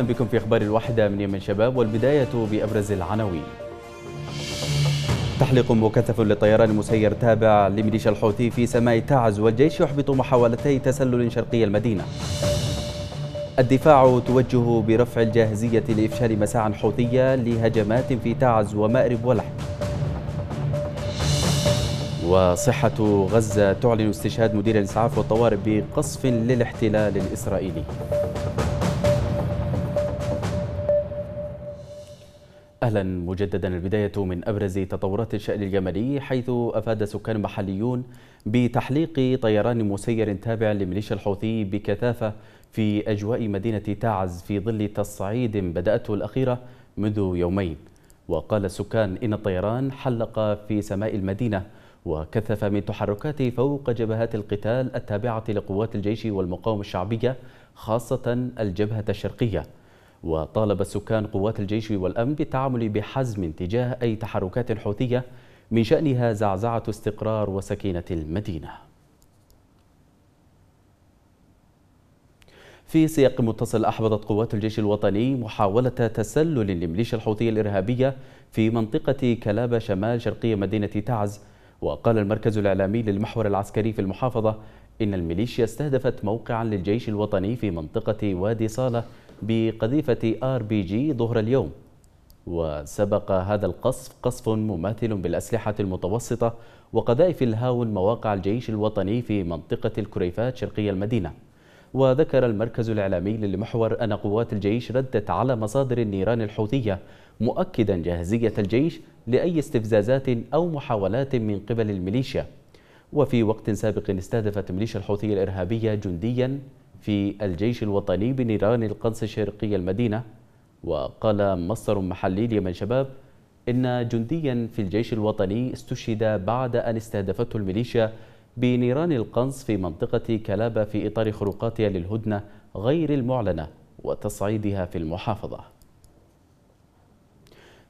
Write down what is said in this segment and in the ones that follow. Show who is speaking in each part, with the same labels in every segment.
Speaker 1: أهلا بكم في أخبار الواحدة من يمن شباب والبداية بأبرز العناوين تحليق مكثف للطيران المسير تابع لميليشيا الحوثي في سماء تعز والجيش يحبط محاولتي تسلل شرقي المدينة الدفاع توجه برفع الجاهزية لإفشال مساع حوثية لهجمات في تعز ومأرب ولحم وصحة غزة تعلن استشهاد مدير الإسعاف والطوارئ بقصف للاحتلال الإسرائيلي أهلا مجددا البداية من أبرز تطورات الشأن اليمني حيث أفاد سكان محليون بتحليق طيران مسير تابع لميليشيا الحوثي بكثافة في أجواء مدينة تعز في ظل تصعيد بدأته الأخيرة منذ يومين وقال السكان إن الطيران حلق في سماء المدينة وكثف من تحركاته فوق جبهات القتال التابعة لقوات الجيش والمقاومة الشعبية خاصة الجبهة الشرقية وطالب السكان قوات الجيش والأمن بالتعامل بحزم تجاه أي تحركات حوثية من شأنها زعزعة استقرار وسكينة المدينة في سياق متصل أحبطت قوات الجيش الوطني محاولة تسلل لميليشيا الحوثية الإرهابية في منطقة كلابة شمال شرقية مدينة تعز وقال المركز الإعلامي للمحور العسكري في المحافظة إن الميليشيا استهدفت موقعا للجيش الوطني في منطقة وادي صالة بقذيفة آر بي جي ظهر اليوم وسبق هذا القصف قصف مماثل بالأسلحة المتوسطة وقذائف الهاون مواقع الجيش الوطني في منطقة الكريفات شرقي المدينة وذكر المركز الإعلامي للمحور أن قوات الجيش ردت على مصادر النيران الحوثية مؤكدا جاهزية الجيش لأي استفزازات أو محاولات من قبل الميليشيا وفي وقت سابق استهدفت الميليشيا الحوثية الإرهابية جنديا في الجيش الوطني بنيران القنص شرقي المدينة وقال مصدر محلي اليمن شباب إن جنديا في الجيش الوطني استشهد بعد أن استهدفته الميليشيا بنيران القنص في منطقة كلابة في إطار خروقاتها للهدنة غير المعلنة وتصعيدها في المحافظة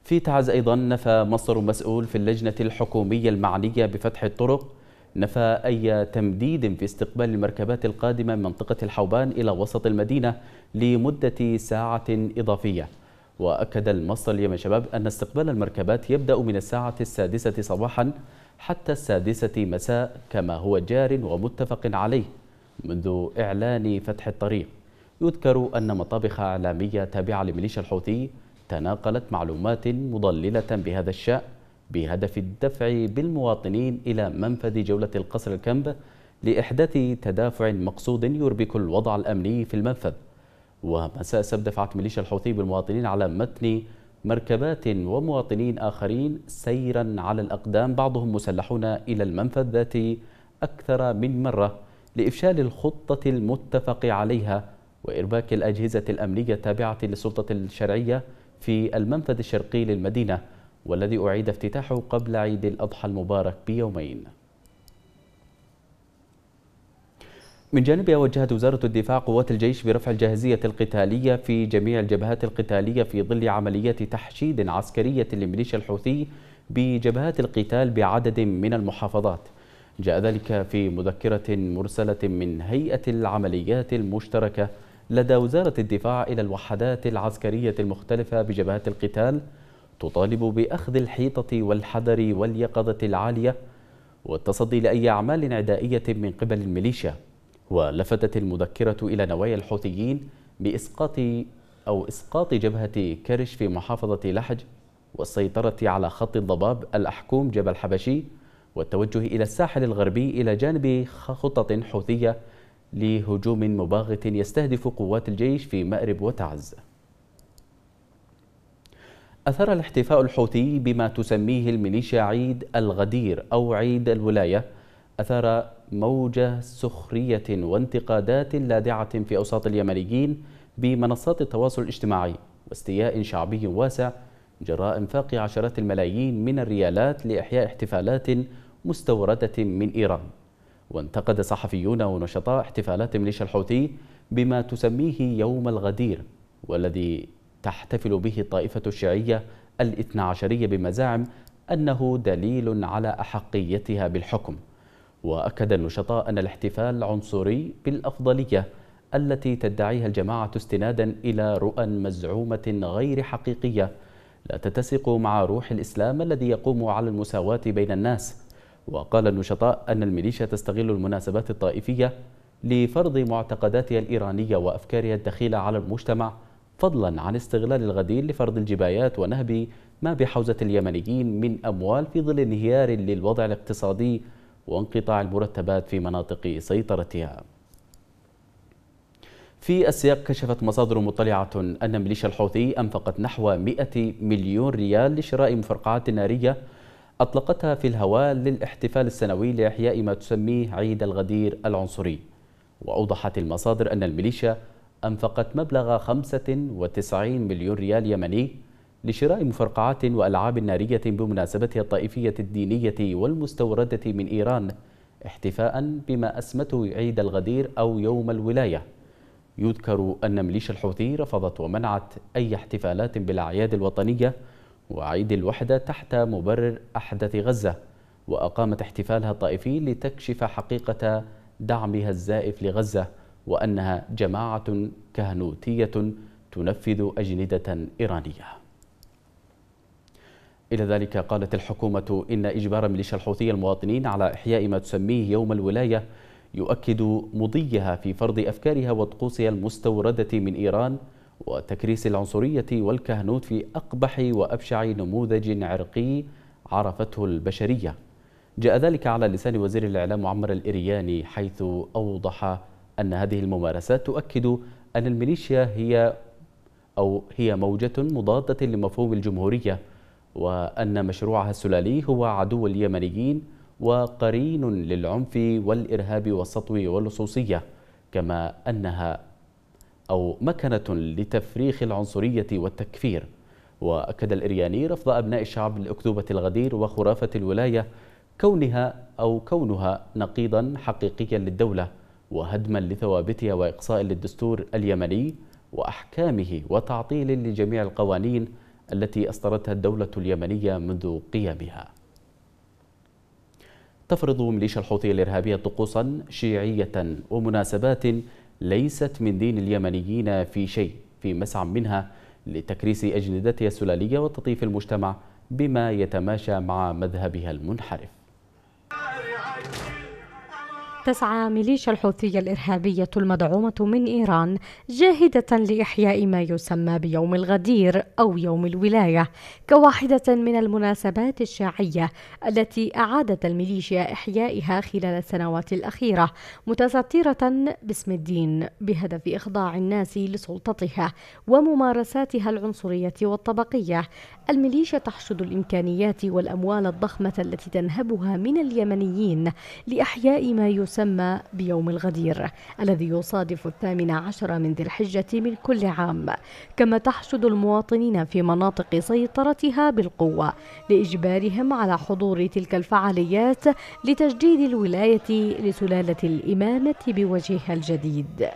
Speaker 1: في تعز أيضا نفى مصدر مسؤول في اللجنة الحكومية المعنية بفتح الطرق نفى أي تمديد في استقبال المركبات القادمة من منطقة الحوبان إلى وسط المدينة لمدة ساعة إضافية وأكد المصدر اليمن شباب أن استقبال المركبات يبدأ من الساعة السادسة صباحا حتى السادسة مساء كما هو جار ومتفق عليه منذ إعلان فتح الطريق يذكر أن مطابخ إعلامية تابعة لميليشيا الحوثي تناقلت معلومات مضللة بهذا الشأن بهدف الدفع بالمواطنين إلى منفذ جولة القصر الكمب لإحداث تدافع مقصود يربك الوضع الأمني في المنفذ ومساء سبت دفعت ميليشيا الحوثي بالمواطنين على متن مركبات ومواطنين آخرين سيرا على الأقدام بعضهم مسلحون إلى المنفذ ذات أكثر من مرة لإفشال الخطة المتفق عليها وإرباك الأجهزة الأمنية التابعة للسلطة الشرعية في المنفذ الشرقي للمدينة والذي أعيد افتتاحه قبل عيد الأضحى المبارك بيومين من جانبها وجهت وزارة الدفاع قوات الجيش برفع الجاهزية القتالية في جميع الجبهات القتالية في ظل عمليات تحشيد عسكرية لميليشيا الحوثي بجبهات القتال بعدد من المحافظات جاء ذلك في مذكرة مرسلة من هيئة العمليات المشتركة لدى وزارة الدفاع إلى الوحدات العسكرية المختلفة بجبهات القتال تطالب بأخذ الحيطة والحذر واليقظة العالية والتصدي لأي أعمال عدائية من قبل الميليشيا ولفتت المذكرة إلى نوايا الحوثيين بإسقاط أو إسقاط جبهة كرش في محافظة لحج والسيطرة على خط الضباب الأحكوم جبل حبشي والتوجه إلى الساحل الغربي إلى جانب خطط حوثية لهجوم مباغت يستهدف قوات الجيش في مأرب وتعز أثار الاحتفاء الحوثي بما تسميه الميليشيا عيد الغدير أو عيد الولاية أثار موجة سخرية وانتقادات لاذعة في أوساط اليمنيين بمنصات التواصل الاجتماعي واستياء شعبي واسع جراء انفاق عشرات الملايين من الريالات لإحياء احتفالات مستوردة من إيران وانتقد صحفيون ونشطاء احتفالات ميليشيا الحوثي بما تسميه يوم الغدير والذي تحتفل به الطائفة الشيعية الاثنى عشرية بمزاعم أنه دليل على أحقيتها بالحكم وأكد النشطاء أن الاحتفال عنصري بالأفضلية التي تدعيها الجماعة استنادا إلى رؤى مزعومة غير حقيقية لا تتسق مع روح الإسلام الذي يقوم على المساواة بين الناس وقال النشطاء أن الميليشيا تستغل المناسبات الطائفية لفرض معتقداتها الإيرانية وأفكارها الدخيلة على المجتمع فضلا عن استغلال الغدير لفرض الجبايات ونهب ما بحوزة اليمنيين من أموال في ظل انهيار للوضع الاقتصادي وانقطاع المرتبات في مناطق سيطرتها في السياق كشفت مصادر مطلعة أن ميليشيا الحوثي أنفقت نحو 100 مليون ريال لشراء مفرقعات نارية أطلقتها في الهواء للاحتفال السنوي لإحياء ما تسميه عيد الغدير العنصري وأوضحت المصادر أن الميليشيا أنفقت مبلغ 95 مليون ريال يمني لشراء مفرقعات وألعاب نارية بمناسبة الطائفية الدينية والمستوردة من إيران احتفاء بما أسمته عيد الغدير أو يوم الولاية يذكر أن مليشيا الحوثي رفضت ومنعت أي احتفالات بالأعياد الوطنية وعيد الوحدة تحت مبرر أحدث غزة وأقامت احتفالها الطائفي لتكشف حقيقة دعمها الزائف لغزة وأنها جماعة كهنوتية تنفذ أجندة إيرانية إلى ذلك قالت الحكومة إن إجبار ميليشيا الحوثي المواطنين على إحياء ما تسميه يوم الولاية يؤكد مضيها في فرض أفكارها وطقوسها المستوردة من إيران وتكريس العنصرية والكهنوت في أقبح وأبشع نموذج عرقي عرفته البشرية جاء ذلك على لسان وزير الإعلام معمر الإرياني حيث أوضح أن هذه الممارسات تؤكد أن الميليشيا هي أو هي موجة مضادة لمفهوم الجمهورية وأن مشروعها السلالي هو عدو اليمنيين وقرين للعنف والإرهاب والسطو واللصوصية كما أنها أو مكنة لتفريخ العنصرية والتكفير وأكد الإرياني رفض أبناء الشعب لأكذوبة الغدير وخرافة الولاية كونها أو كونها نقيضا حقيقيا للدولة وهدما لثوابتها وإقصاء للدستور اليمني وأحكامه وتعطيل لجميع القوانين التي أصدرتها الدولة اليمنية منذ قيامها تفرض ميليشيا الحوثي الإرهابية طقوسا شيعية ومناسبات ليست من دين اليمنيين في شيء في مسعى منها لتكريس أجندتها السلالية وتطيف المجتمع بما يتماشى مع مذهبها المنحرف
Speaker 2: تسعى ميليشيا الحوثية الإرهابية المدعومة من إيران جاهدة لإحياء ما يسمى بيوم الغدير أو يوم الولاية كواحدة من المناسبات الشيعية التي أعادت الميليشيا إحيائها خلال السنوات الأخيرة متسترة باسم الدين بهدف إخضاع الناس لسلطتها وممارساتها العنصرية والطبقية الميليشيا تحشد الإمكانيات والأموال الضخمة التي تنهبها من اليمنيين لإحياء ما يسمى بيوم الغدير الذي يصادف الثامن عشر من ذي الحجة من كل عام كما تحشد المواطنين في مناطق سيطرتها بالقوة لإجبارهم على حضور تلك الفعاليات لتجديد الولاية لسلالة الإمامة بوجهها الجديد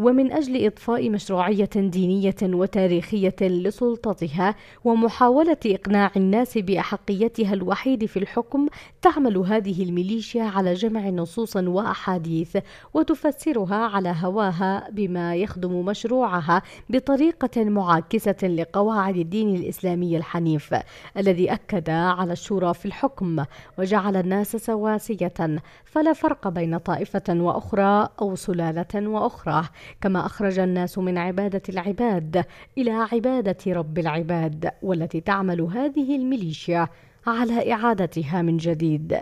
Speaker 2: ومن أجل إضفاء مشروعية دينية وتاريخية لسلطتها ومحاولة إقناع الناس بأحقيتها الوحيد في الحكم تعمل هذه الميليشيا على جمع نصوص وأحاديث وتفسرها على هواها بما يخدم مشروعها بطريقة معاكسة لقواعد الدين الإسلامي الحنيف الذي أكد على الشورى في الحكم وجعل الناس سواسية فلا فرق بين طائفة وأخرى أو سلالة وأخرى كما أخرج الناس من عبادة العباد إلى عبادة رب العباد والتي تعمل هذه الميليشيا على إعادتها من جديد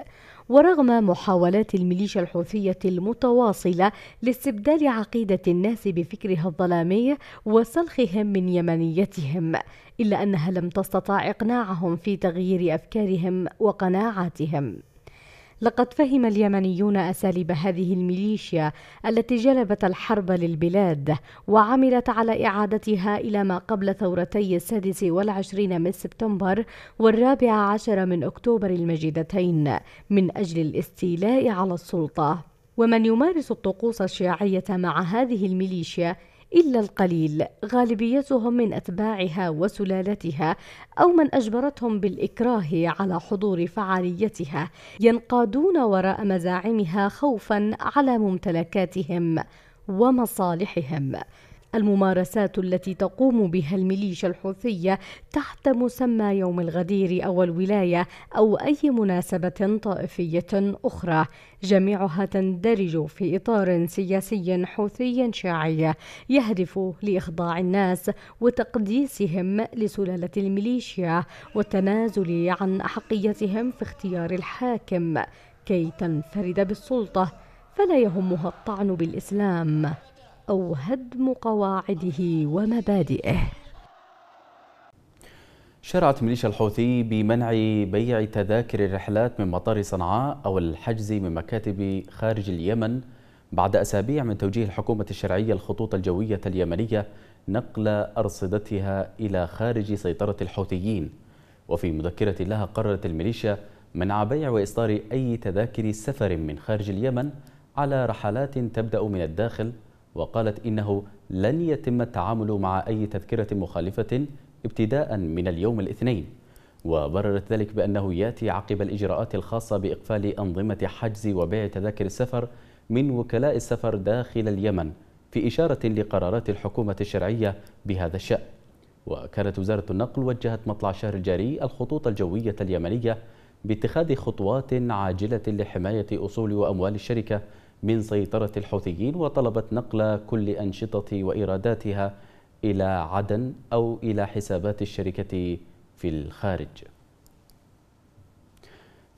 Speaker 2: ورغم محاولات الميليشيا الحوثية المتواصلة لاستبدال عقيدة الناس بفكرها الظلامي وسلخهم من يمنيتهم إلا أنها لم تستطع إقناعهم في تغيير أفكارهم وقناعاتهم لقد فهم اليمنيون أساليب هذه الميليشيا التي جلبت الحرب للبلاد وعملت على إعادتها إلى ما قبل ثورتي السادس والعشرين من سبتمبر والرابع عشر من أكتوبر المجيدتين من أجل الاستيلاء على السلطة ومن يمارس الطقوس الشيعية مع هذه الميليشيا إلا القليل غالبيتهم من أتباعها وسلالتها أو من أجبرتهم بالإكراه على حضور فعاليتها ينقادون وراء مزاعمها خوفا على ممتلكاتهم ومصالحهم الممارسات التي تقوم بها الميليشيا الحوثية تحت مسمى يوم الغدير أو الولاية أو أي مناسبة طائفية أخرى جميعها تندرج في إطار سياسي حوثي شاعي يهدف لإخضاع الناس وتقديسهم لسلالة الميليشيا والتنازل عن أحقيتهم في اختيار الحاكم كي تنفرد بالسلطة فلا يهمها الطعن بالإسلام أو هدم قواعده ومبادئه
Speaker 1: شرعت ميليشيا الحوثي بمنع بيع تذاكر الرحلات من مطار صنعاء أو الحجز من مكاتب خارج اليمن بعد أسابيع من توجيه الحكومة الشرعية الخطوط الجوية اليمنية نقل أرصدتها إلى خارج سيطرة الحوثيين وفي مذكرة لها قررت الميليشيا منع بيع وإصدار أي تذاكر سفر من خارج اليمن على رحلات تبدأ من الداخل وقالت إنه لن يتم التعامل مع أي تذكرة مخالفة ابتداء من اليوم الاثنين وبررت ذلك بأنه يأتي عقب الإجراءات الخاصة بإقفال أنظمة حجز وبيع تذاكر السفر من وكلاء السفر داخل اليمن في إشارة لقرارات الحكومة الشرعية بهذا الشأن وكانت وزارة النقل وجهت مطلع الشهر الجاري الخطوط الجوية اليمنية باتخاذ خطوات عاجلة لحماية أصول وأموال الشركة من سيطرة الحوثيين وطلبت نقل كل أنشطة وإيراداتها إلى عدن أو إلى حسابات الشركة في الخارج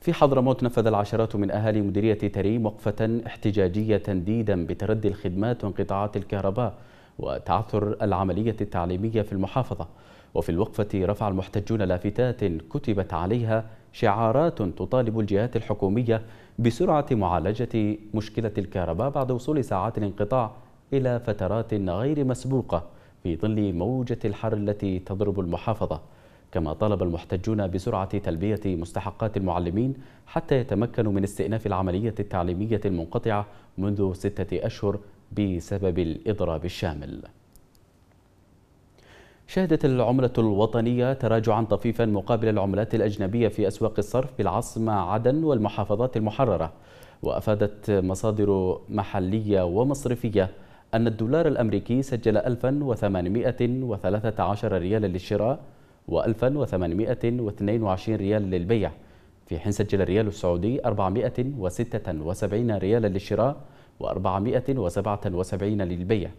Speaker 1: في حضرموت نفذ العشرات من أهالي مديرية تريم وقفة احتجاجية تنديدا بتردي الخدمات وانقطاعات الكهرباء وتعثر العملية التعليمية في المحافظة وفي الوقفة رفع المحتجون لافتات كتبت عليها شعارات تطالب الجهات الحكومية بسرعة معالجة مشكلة الكهرباء بعد وصول ساعات الانقطاع إلى فترات غير مسبوقة في ظل موجة الحر التي تضرب المحافظة كما طلب المحتجون بسرعة تلبية مستحقات المعلمين حتى يتمكنوا من استئناف العملية التعليمية المنقطعة منذ ستة أشهر بسبب الإضراب الشامل شهدت العملة الوطنية تراجعا طفيفا مقابل العملات الأجنبية في أسواق الصرف بالعاصمة عدن والمحافظات المحررة وأفادت مصادر محلية ومصرفية أن الدولار الأمريكي سجل 1813 ريالا للشراء و1822 ريالا للبيع في حين سجل الريال السعودي 476 ريالا للشراء و477 للبيع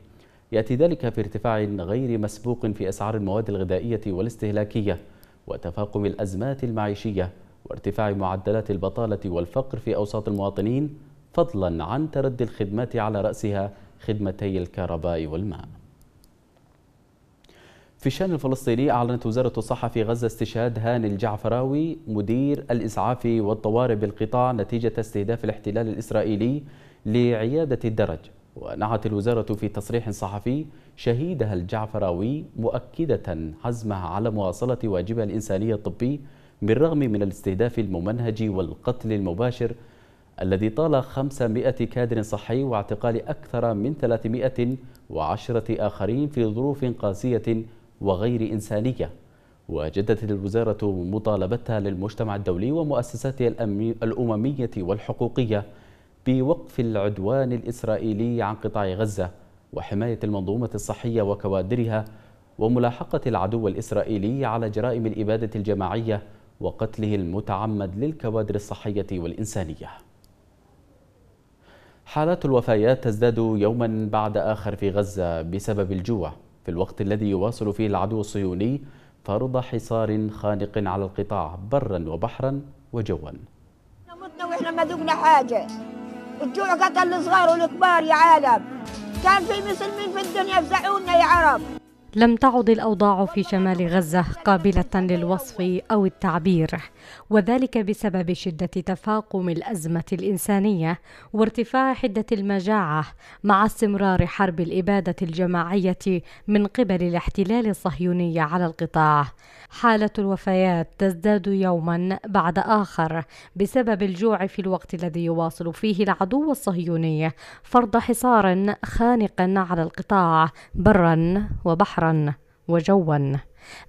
Speaker 1: يأتي ذلك في ارتفاع غير مسبوق في أسعار المواد الغذائية والاستهلاكية وتفاقم الأزمات المعيشية وارتفاع معدلات البطالة والفقر في أوساط المواطنين فضلا عن تردي الخدمات على رأسها خدمتي الكهرباء والماء في الشان الفلسطيني أعلنت وزارة الصحة في غزة استشهاد هاني الجعفراوي مدير الإسعاف والطوارئ بالقطاع نتيجة استهداف الاحتلال الإسرائيلي لعيادة الدرج ونعت الوزارة في تصريح صحفي شهيدها الجعفراوي مؤكدة حزمها على مواصلة واجبها الإنساني الطبي بالرغم من الاستهداف الممنهج والقتل المباشر الذي طال 500 كادر صحي واعتقال أكثر من 310 آخرين في ظروف قاسية وغير إنسانية وجدت الوزارة مطالبتها للمجتمع الدولي ومؤسساتها الأممية والحقوقية بوقف العدوان الإسرائيلي عن قطاع غزة وحماية المنظومة الصحية وكوادرها وملاحقة العدو الإسرائيلي على جرائم الإبادة الجماعية وقتله المتعمد للكوادر الصحية والإنسانية حالات الوفيات تزداد يوما بعد آخر في غزة بسبب الجوع في الوقت الذي يواصل فيه العدو الصهيوني فرض حصار خانق على القطاع برا وبحرا وجوا نمتنا واحنا ما ذقنا حاجه الجوع قتل الصغار والكبار يا عالم كان في مسلمين في الدنيا فزعونا يا عرب
Speaker 2: لم تعد الأوضاع في شمال غزة قابلة للوصف أو التعبير، وذلك بسبب شدة تفاقم الأزمة الإنسانية وارتفاع حدة المجاعة مع استمرار حرب الإبادة الجماعية من قبل الاحتلال الصهيوني على القطاع. حالة الوفيات تزداد يوما بعد آخر بسبب الجوع في الوقت الذي يواصل فيه العدو الصهيوني فرض حصار خانق على القطاع برا وبحرا. بحرا وجوا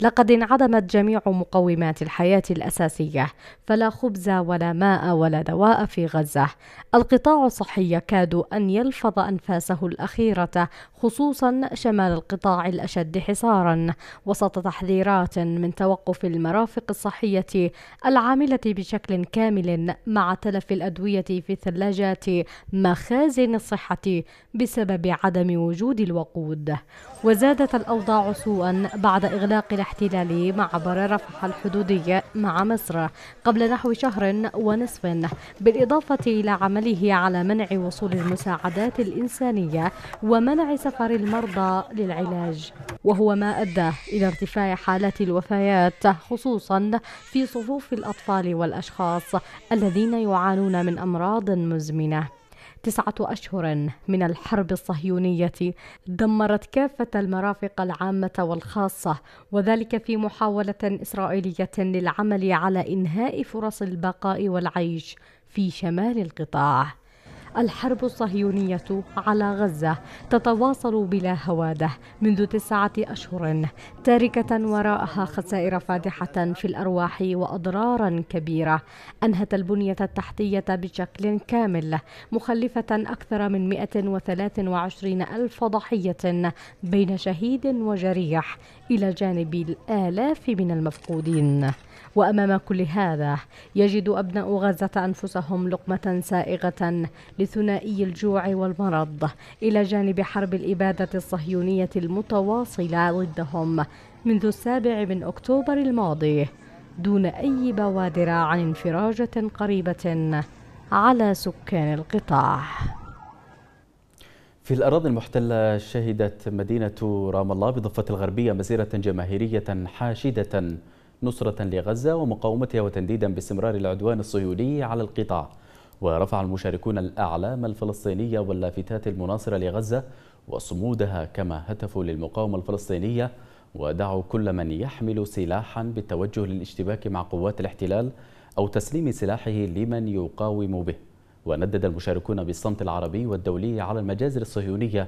Speaker 2: لقد انعدمت جميع مقومات الحياة الأساسية فلا خبز ولا ماء ولا دواء في غزة القطاع الصحي يكاد أن يلفظ أنفاسه الأخيرة خصوصا شمال القطاع الأشد حصارا وسط تحذيرات من توقف المرافق الصحية العاملة بشكل كامل مع تلف الأدوية في ثلاجات مخازن الصحة بسبب عدم وجود الوقود وزادت الأوضاع سوءا بعد إغلاق الاحتلال معبر رفح الحدودي مع مصر قبل نحو شهر ونصف بالإضافة إلى عمله على منع وصول المساعدات الإنسانية ومنع سفر المرضى للعلاج وهو ما أدى إلى ارتفاع حالات الوفيات خصوصا في صفوف الأطفال والأشخاص الذين يعانون من أمراض مزمنة تسعة أشهر من الحرب الصهيونية دمرت كافة المرافق العامة والخاصة وذلك في محاولة إسرائيلية للعمل على إنهاء فرص البقاء والعيش في شمال القطاع الحرب الصهيونية على غزة تتواصل بلا هواده منذ تسعة أشهر تاركة وراءها خسائر فادحة في الأرواح وأضرارا كبيرة أنهت البنية التحتية بشكل كامل مخلفة أكثر من 123 ألف ضحية بين شهيد وجريح إلى جانب الآلاف من المفقودين وأمام كل هذا يجد أبناء غزة أنفسهم لقمة سائغة لثنائي الجوع والمرض إلى جانب حرب الإبادة الصهيونية المتواصلة ضدهم منذ السابع من أكتوبر الماضي دون أي بوادر عن انفراجة قريبة على سكان القطاع
Speaker 1: في الأراضي المحتلة شهدت مدينة رام الله بضفة الغربية مسيرة جماهيرية حاشدة نصرة لغزة ومقاومتها وتنديدا باستمرار العدوان الصهيوني على القطاع ورفع المشاركون الأعلام الفلسطينية واللافتات المناصرة لغزة وصمودها كما هتفوا للمقاومة الفلسطينية ودعوا كل من يحمل سلاحا بالتوجه للاشتباك مع قوات الاحتلال أو تسليم سلاحه لمن يقاوم به وندد المشاركون بالصمت العربي والدولي على المجازر الصهيونية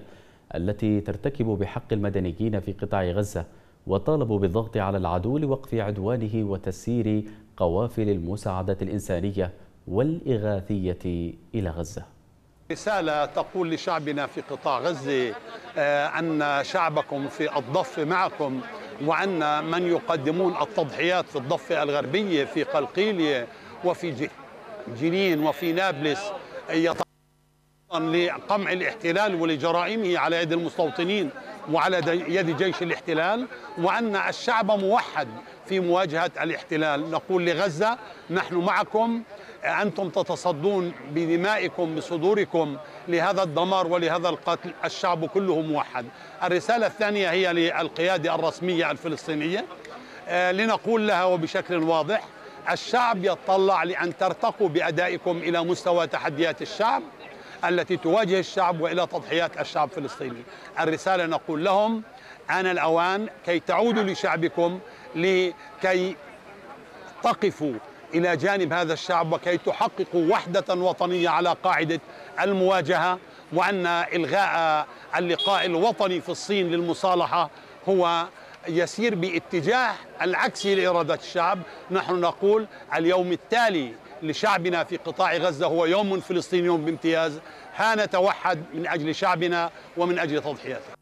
Speaker 1: التي ترتكب بحق المدنيين في قطاع غزة وطالبوا بالضغط على العدو لوقف عدوانه وتسيير قوافل المساعدات الإنسانية والإغاثية إلى غزة
Speaker 3: رسالة تقول لشعبنا في قطاع غزة آه، أن شعبكم في الضفة معكم وأن من يقدمون التضحيات في الضفة الغربية في قلقيلية وفي جنين وفي نابلس لقمع الاحتلال ولجرائمه على يد المستوطنين وعلى يد جيش الاحتلال وأن الشعب موحد في مواجهة الاحتلال نقول لغزة نحن معكم أنتم تتصدون بدمائكم بصدوركم لهذا الدمار ولهذا القتل الشعب كله موحد الرسالة الثانية هي للقيادة الرسمية الفلسطينية آه، لنقول لها وبشكل واضح الشعب يتطلع لأن ترتقوا بأدائكم إلى مستوى تحديات الشعب التي تواجه الشعب والى تضحيات الشعب الفلسطيني. الرساله نقول لهم ان الاوان كي تعودوا لشعبكم لكي تقفوا الى جانب هذا الشعب وكي تحققوا وحده وطنيه على قاعده المواجهه وان الغاء اللقاء الوطني في الصين للمصالحه هو يسير باتجاه العكسي لاراده الشعب، نحن نقول اليوم التالي لشعبنا في قطاع غزة هو يوم فلسطيني يوم بامتياز ها نتوحد من أجل شعبنا ومن أجل تضحياته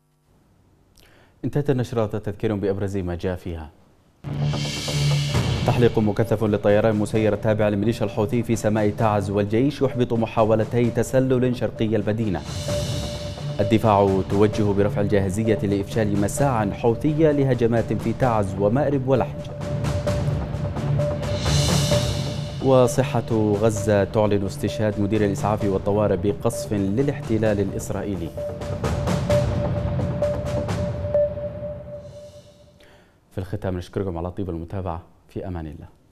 Speaker 1: انتهت النشرات تذكير بأبرز ما جاء فيها تحليق مكثف للطيران مسير التابع لميليشيا الحوثي في سماء تعز والجيش يحبط محاولتي تسلل شرقي المدينة الدفاع توجه برفع الجاهزية لإفشال مساع حوثية لهجمات في تعز ومأرب ولحج وصحة غزة تعلن استشهاد مدير الإسعاف والطوارئ بقصف للاحتلال الإسرائيلي في الختام نشكركم على طيب المتابعة في أمان الله